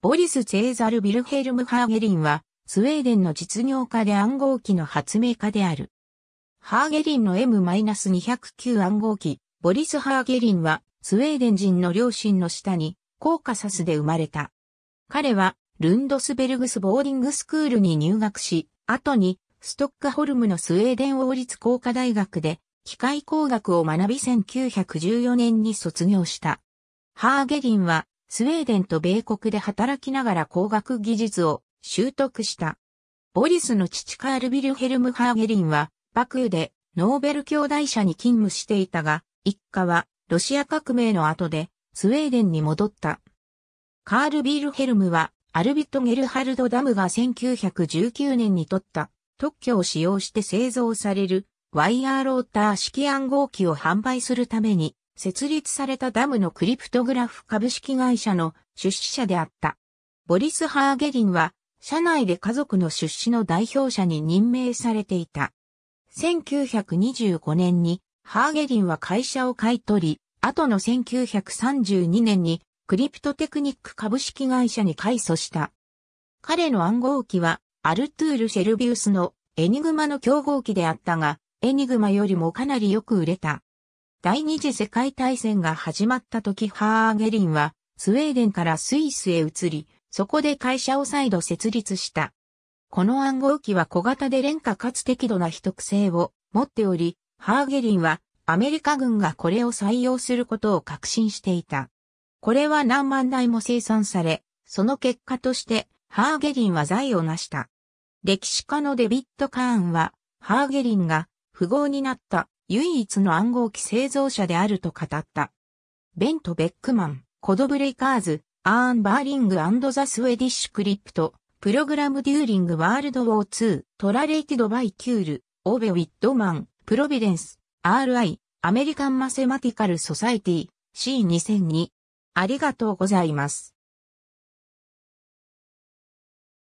ボリス・ゼェーザル・ビルヘルム・ハーゲリンは、スウェーデンの実業家で暗号機の発明家である。ハーゲリンの M-209 暗号機、ボリス・ハーゲリンは、スウェーデン人の両親の下に、コーカサスで生まれた。彼は、ルンドスベルグスボーディングスクールに入学し、後に、ストックホルムのスウェーデン王立工科大学で、機械工学を学び1914年に卒業した。ハーゲリンは、スウェーデンと米国で働きながら工学技術を習得した。ボリスの父カール・ビルヘルム・ハーゲリンは、バクーでノーベル兄弟社に勤務していたが、一家はロシア革命の後でスウェーデンに戻った。カール・ビルヘルムは、アルビット・ゲルハルド・ダムが1919年に取った特許を使用して製造されるワイヤーローター式暗号機を販売するために設立されたダムのクリプトグラフ株式会社の出資者であった。ボリス・ハーゲリンは、社内で家族の出資の代表者に任命されていた。1925年に、ハーゲリンは会社を買い取り、後の1932年に、クリプトテクニック株式会社に改祖した。彼の暗号機は、アルトゥール・シェルビウスのエニグマの競合機であったが、エニグマよりもかなりよく売れた。第二次世界大戦が始まった時ハーゲリンはスウェーデンからスイスへ移り、そこで会社を再度設立した。この暗号機は小型で廉価かつ適度な秘匿性を持っており、ハーゲリンはアメリカ軍がこれを採用することを確信していた。これは何万台も生産され、その結果としてハーゲリンは財を成した。歴史家のデビッド・カーンは、ハーゲリンが富豪になった唯一の暗号機製造者であると語った。ベント・ベックマン、コドブレイカーズ、アーン・バーリングザ・スウェディッシュ・クリプト、プログラム・デューリング・ワールド・ウォー2、トラレイティド・バイ・キュール、オーベ・ウィッドマン、プロビデンス、RI、アメリカン・マセマティカル・ソサイティ、C2002。ありがとうございます。